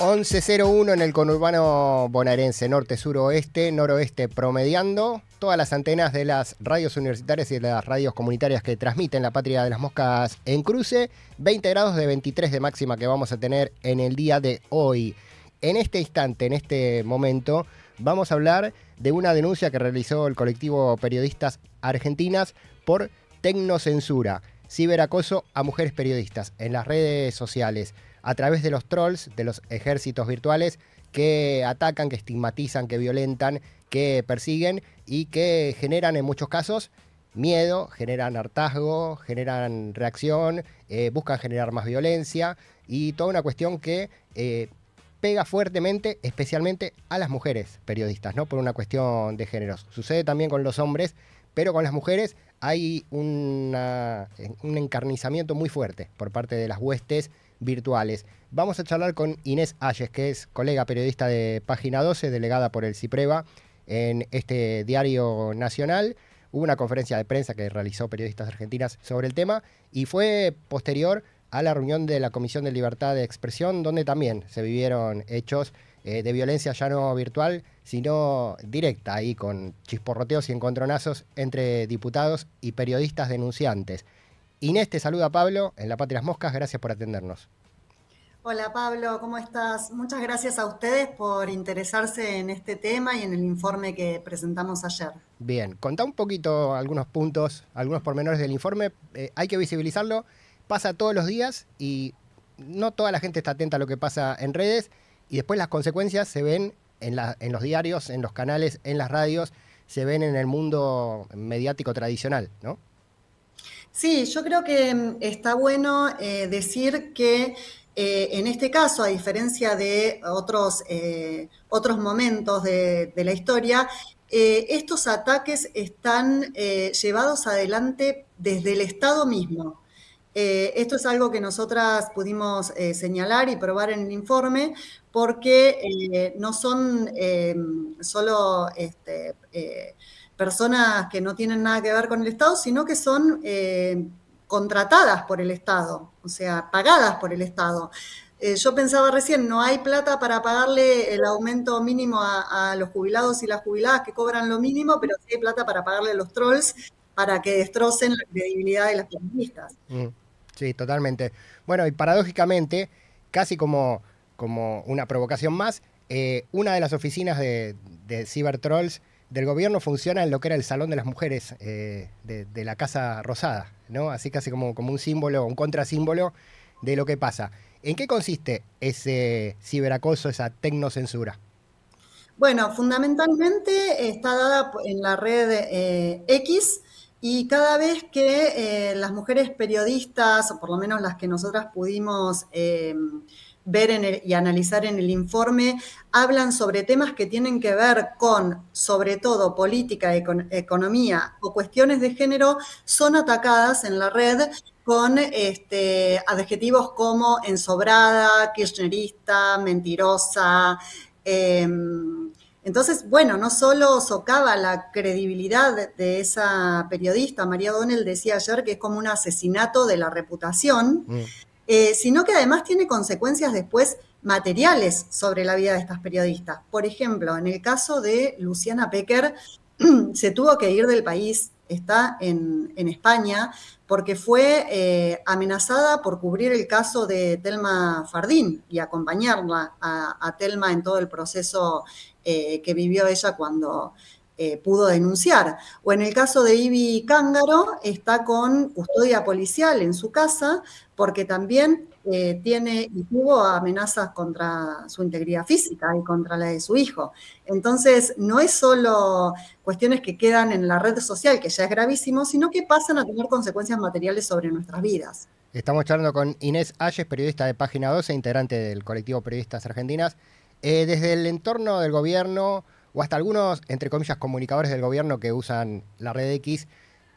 1101 en el conurbano bonaerense, norte, sur, oeste, noroeste, promediando. Todas las antenas de las radios universitarias y de las radios comunitarias que transmiten la patria de las moscas en cruce. 20 grados de 23 de máxima que vamos a tener en el día de hoy. En este instante, en este momento, vamos a hablar de una denuncia que realizó el colectivo Periodistas Argentinas por tecnocensura, ciberacoso a mujeres periodistas en las redes sociales a través de los trolls, de los ejércitos virtuales que atacan, que estigmatizan, que violentan, que persiguen y que generan en muchos casos miedo, generan hartazgo, generan reacción, eh, buscan generar más violencia y toda una cuestión que eh, pega fuertemente, especialmente a las mujeres periodistas, ¿no? Por una cuestión de géneros. Sucede también con los hombres, pero con las mujeres hay un encarnizamiento muy fuerte por parte de las huestes virtuales. Vamos a charlar con Inés Ayes, que es colega periodista de Página 12, delegada por el CIPREVA en este diario nacional. Hubo una conferencia de prensa que realizó periodistas argentinas sobre el tema y fue posterior a la reunión de la Comisión de Libertad de Expresión, donde también se vivieron hechos eh, de violencia ya no virtual, sino directa, ahí con chisporroteos y encontronazos entre diputados y periodistas denunciantes. Inés te saluda, Pablo, en La Patria las Moscas. Gracias por atendernos. Hola Pablo, ¿cómo estás? Muchas gracias a ustedes por interesarse en este tema y en el informe que presentamos ayer. Bien, contá un poquito algunos puntos, algunos pormenores del informe. Eh, hay que visibilizarlo, pasa todos los días y no toda la gente está atenta a lo que pasa en redes y después las consecuencias se ven en, en los diarios, en los canales, en las radios, se ven en el mundo mediático tradicional, ¿no? Sí, yo creo que mm, está bueno eh, decir que eh, en este caso, a diferencia de otros, eh, otros momentos de, la historia, estos ataques están llevados adelante desde el Estado mismo. esto es algo que nosotras pudimos señalar y probar en el informe porque no son solo este, personas que no tienen nada que ver con el Estado, sino que son eh, contratadas por el Estado, o sea, pagadas por el Estado. Eh, yo pensaba recién, no hay plata para pagarle el aumento mínimo a, los jubilados y las jubiladas que cobran lo mínimo, pero sí hay plata para pagarle a los trolls para que destrocen la credibilidad de las periodistas. Mm, sí, totalmente. Bueno, y paradójicamente, casi como, como una provocación más, eh, una de las oficinas de, Ciber Trolls del gobierno funciona en lo que era el Salón de las Mujeres eh, de, la Casa Rosada, ¿no? Así casi como, como un símbolo, un contrasímbolo de lo que pasa. ¿En qué consiste ese ciberacoso, esa tecnocensura? Bueno, fundamentalmente está dada en la red eh, X y cada vez que eh, las mujeres periodistas, o por lo menos las que nosotras pudimos ver y analizar en el informe, hablan sobre temas que tienen que ver con, sobre todo, política, economía o cuestiones de género, son atacadas en la red con este, adjetivos como ensobrada, kirchnerista, mentirosa. Em, entonces, bueno, no solo socava la credibilidad de esa periodista, María Donel decía ayer que es como un asesinato de la reputación. Mm. Eh, sino que además tiene consecuencias después materiales sobre la vida de estas periodistas. Por ejemplo, en el caso de Luciana Pecker, se tuvo que ir del país, está en, España, porque fue eh, amenazada por cubrir el caso de Telma Fardín y acompañarla a, a Telma en todo el proceso eh, que vivió ella cuando eh, pudo denunciar. O en el caso de Ibi Cángaro, está con custodia policial en su casa porque también eh, tiene y tuvo amenazas contra su integridad física y contra la de su hijo. Entonces, no es solo cuestiones que quedan en la red social, que ya es gravísimo, sino que pasan a tener consecuencias materiales sobre nuestras vidas. Estamos charlando con Inés Ayes, periodista de Página 12, integrante del colectivo Periodistas Argentinas. Eh, desde el entorno del gobierno, o hasta algunos, entre comillas, comunicadores del gobierno que usan la red X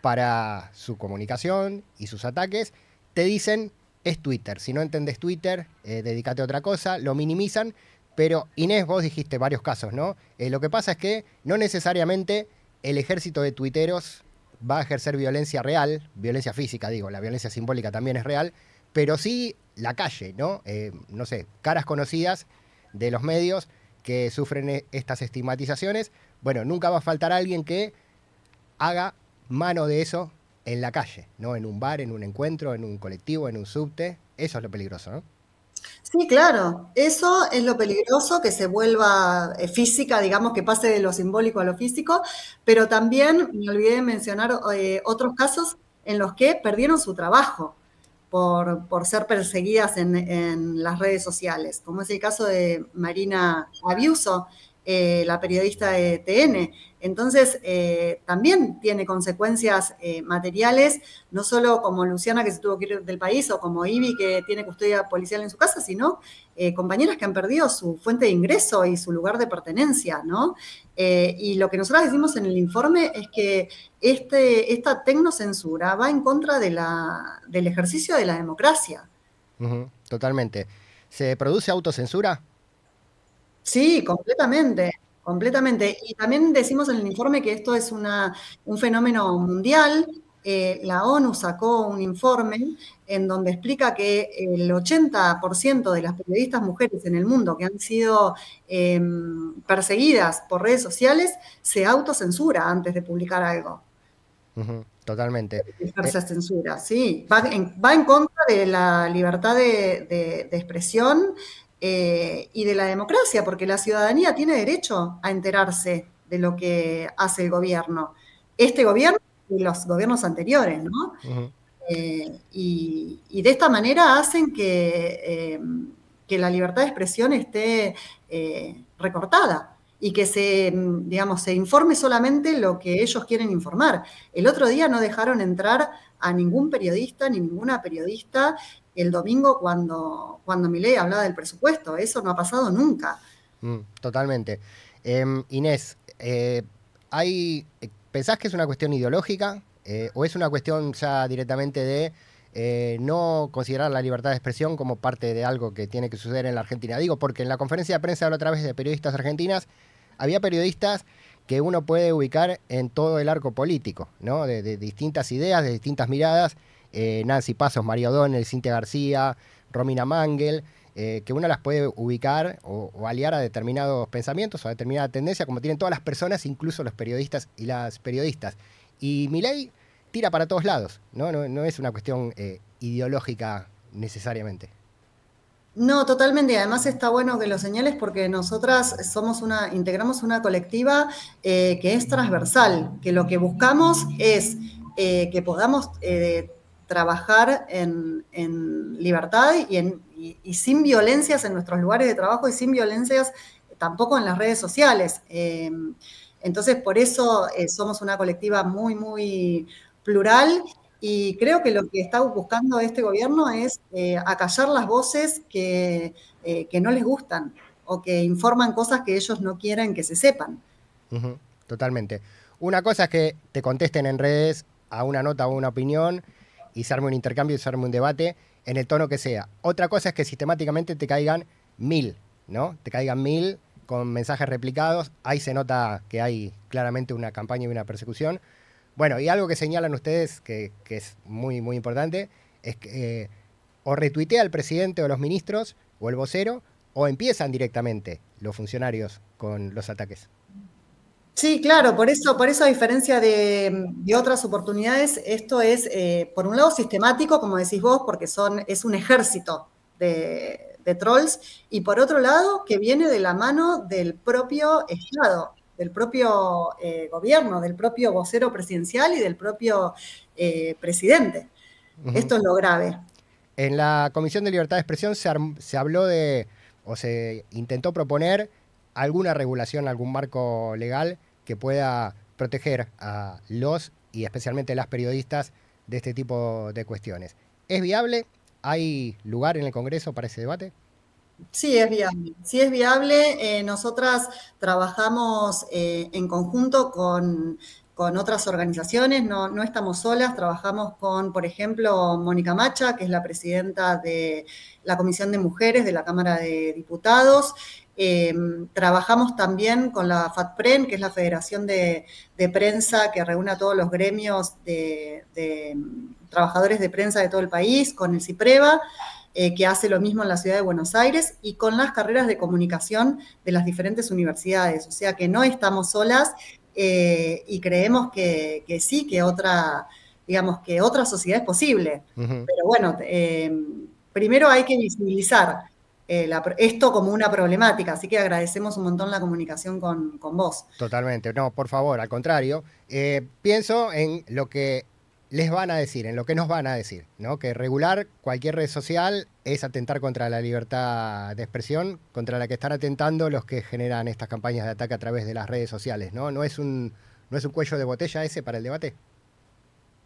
para su comunicación y sus ataques, te dicen es Twitter. Si no entendés Twitter, eh, dedícate a otra cosa, lo minimizan. Pero Inés, vos dijiste varios casos, ¿no? Eh, lo que pasa es que no necesariamente el ejército de tuiteros va a ejercer violencia real, violencia física, digo, la violencia simbólica también es real, pero sí la calle, ¿no? Eh, no sé, caras conocidas de los medios que sufren e-, estas estigmatizaciones, bueno, nunca va a faltar alguien que haga mano de eso en la calle, ¿no? En un bar, en un encuentro, en un colectivo, en un subte. Eso es lo peligroso, ¿no? Sí, claro. Eso es lo peligroso, que se vuelva eh, física, digamos, que pase de lo simbólico a lo físico, pero también me olvidé de mencionar eh, otros casos en los que perdieron su trabajo por, ser perseguidas en, en, las redes sociales, como es el caso de Marina Abiuso, eh, la periodista de TN. Entonces, eh, también tiene consecuencias eh, materiales, no solo como Luciana que se tuvo que ir del país o como Ivi que tiene custodia policial en su casa, sino compañeras que han perdido su fuente de ingreso y su lugar de pertenencia, y lo que nosotros decimos en el informe es que este, esta tecnocensura va en contra de la, del ejercicio de la democracia. totalmente. ¿Se produce autocensura? Sí, completamente. Completamente. Y también decimos en el informe que esto es un fenómeno mundial. Eh, la ONU sacó un informe en donde explica que el 80% de las periodistas mujeres en el mundo que han sido eh, perseguidas por redes sociales se autocensura antes de publicar algo. totalmente. Eh, esa censura, sí. Va en, contra de la libertad de expresión eh, y de la democracia, porque la ciudadanía tiene derecho a enterarse de lo que hace el gobierno. Este gobierno y los gobiernos anteriores, ¿no? Eh, y, de esta manera hacen que, eh, que la libertad de expresión esté recortada y que se, digamos, se informe solamente lo que ellos quieren informar. El otro día no dejaron entrar a ningún periodista ni ninguna periodista el domingo cuando, cuando ley hablaba del presupuesto. Eso no ha pasado nunca. Mm, totalmente. Em, Inés, eh, hay, ¿pensás que es una cuestión ideológica eh, o es una cuestión ya directamente de eh, no considerar la libertad de expresión como parte de algo que tiene que suceder en la Argentina? Digo, porque en la conferencia de prensa habló otra vez de periodistas argentinas, había periodistas que uno puede ubicar en todo el arco político, ¿no? de distintas ideas, de distintas miradas. Eh, Nancy Pasos, María O'Donnell, Cintia García, Romina Mangel, eh, que uno las puede ubicar o, aliar a determinados pensamientos o a determinada tendencia, como tienen todas las personas, incluso los periodistas y las periodistas. Y ley tira para todos lados, no, es una cuestión eh, ideológica necesariamente. No, totalmente. Además está bueno que lo señales porque nosotras somos una, integramos una colectiva que es transversal, que lo que buscamos es que podamos trabajar en, libertad y, en, sin violencias en nuestros lugares de trabajo y sin violencias tampoco en las redes sociales. Em, entonces, por eso eh, somos una colectiva muy, muy plural y creo que lo que está buscando este gobierno es eh, acallar las voces que, eh, que, no les gustan o que informan cosas que ellos no quieren que se sepan. totalmente. Una cosa es que te contesten en redes a una nota o una opinión y se arme un intercambio y se arme un debate en el tono que sea. Otra cosa es que sistemáticamente te caigan mil, ¿no? Te caigan mil con mensajes replicados. Ahí se nota que hay claramente una campaña y una persecución. Bueno, y algo que señalan ustedes, que, es muy, muy importante, es que eh, o retuitea al presidente o los ministros o el vocero, o empiezan directamente los funcionarios con los ataques. Sí, claro, por eso, por eso a diferencia de, otras oportunidades, esto es, eh, por un lado, sistemático, como decís vos, porque son, es un ejército de, trolls, y por otro lado, que viene de la mano del propio Estado, del propio eh, gobierno, del propio vocero presidencial y del propio eh, presidente. Esto es lo grave. En la Comisión de Libertad de Expresión se, se habló de, o se intentó proponer alguna regulación, algún marco legal que pueda proteger a los y especialmente a las periodistas de este tipo de cuestiones. ¿Es viable? ¿Hay lugar en el Congreso para ese debate? Sí, es viable. Sí, es viable. Eh, nosotras trabajamos eh, en conjunto con, otras organizaciones, no, no, estamos solas, trabajamos con, por ejemplo, Mónica Macha, que es la presidenta de la Comisión de Mujeres de la Cámara de Diputados, Em, trabajamos también con la FATPREN, que es la Federación de, Prensa que reúne a todos los gremios de, em, trabajadores de prensa de todo el país, con el CIPREVA, eh, que hace lo mismo en la ciudad de Buenos Aires, y con las carreras de comunicación de las diferentes universidades. O sea que no estamos solas eh, y creemos que, sí, que otra, digamos, que otra sociedad es posible. Pero bueno, em, primero hay que visibilizar eh, esto como una problemática. Así que agradecemos un montón la comunicación con, con vos. Totalmente, no, por favor, al contrario. Eh, pienso en lo que les van a decir, en lo que nos van a decir, ¿no? Que regular cualquier red social es atentar contra la libertad de expresión, contra la que están atentando los que generan estas campañas de ataque a través de las redes sociales, ¿no? No es un, no es un cuello de botella ese para el debate.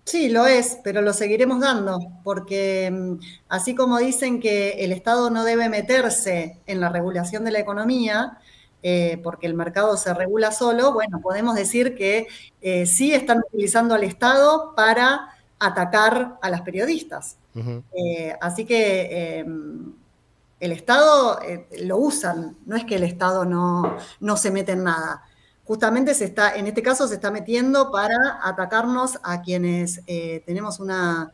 Sí, lo es, pero lo seguiremos dando, porque mm, así como dicen que el Estado no debe meterse en la regulación de la economía, eh, porque el mercado se regula solo, bueno, podemos decir que eh, sí están utilizando al Estado para atacar a las periodistas. Eh, así que em, el Estado lo usan, no es que el Estado no, no se mete en nada justamente se está, en este caso se está metiendo para atacarnos a quienes eh, tenemos una,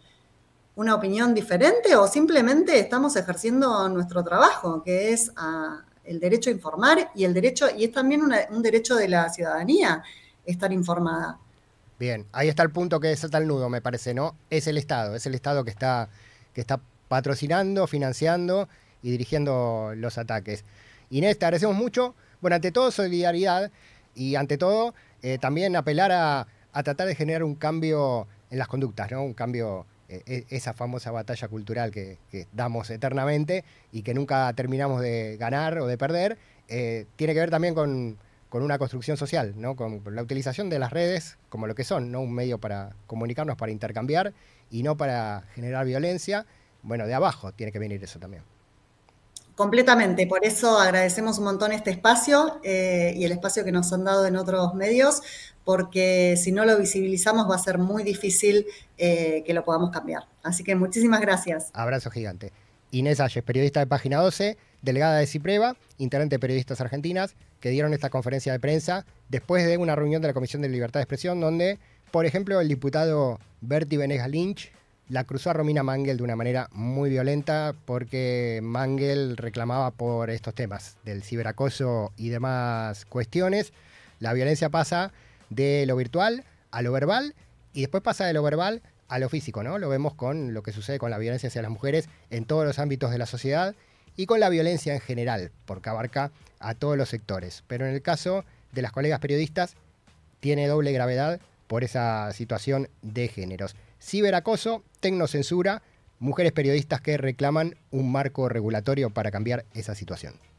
opinión diferente o simplemente estamos ejerciendo nuestro trabajo, que es ah, el derecho a informar y el derecho, y es también un derecho de la ciudadanía estar informada. Bien, ahí está el punto que desata el nudo, me parece, ¿no? Es el Estado, es el Estado que está, que está patrocinando, financiando y dirigiendo los ataques. Inés, te agradecemos mucho. Bueno, ante todo, solidaridad y ante todo eh, también apelar a, tratar de generar un cambio en las conductas, ¿no? un cambio, eh, e, esa famosa batalla cultural que, damos eternamente y que nunca terminamos de ganar o de perder, eh, tiene que ver también con, con una construcción social, ¿no? con la utilización de las redes como lo que son, ¿no? un medio para comunicarnos, para intercambiar y no para generar violencia. Bueno, de abajo tiene que venir eso también. Completamente, por eso agradecemos un montón este espacio eh, y el espacio que nos han dado en otros medios, porque si no lo visibilizamos va a ser muy difícil eh, que lo podamos cambiar. Así que muchísimas gracias. Abrazo gigante. Inés Ayes, periodista de Página 12, delegada de CIPREVA, integrante de Periodistas Argentinas, que dieron esta conferencia de prensa después de una reunión de la Comisión de Libertad de Expresión, donde, por ejemplo, el diputado Berti Venegas Lynch la cruzó a Romina Mangel de una manera muy violenta porque Mangel reclamaba por estos temas del ciberacoso y demás cuestiones. La violencia pasa de lo virtual a lo verbal y después pasa de lo verbal a lo físico, ¿no? Lo vemos con lo que sucede con la violencia hacia las mujeres en todos los ámbitos de la sociedad y con la violencia en general, porque abarca a todos los sectores. Pero en el caso de las colegas periodistas, tiene doble gravedad por esa situación de géneros ciberacoso, tecnocensura, mujeres periodistas que reclaman un marco regulatorio para cambiar esa situación.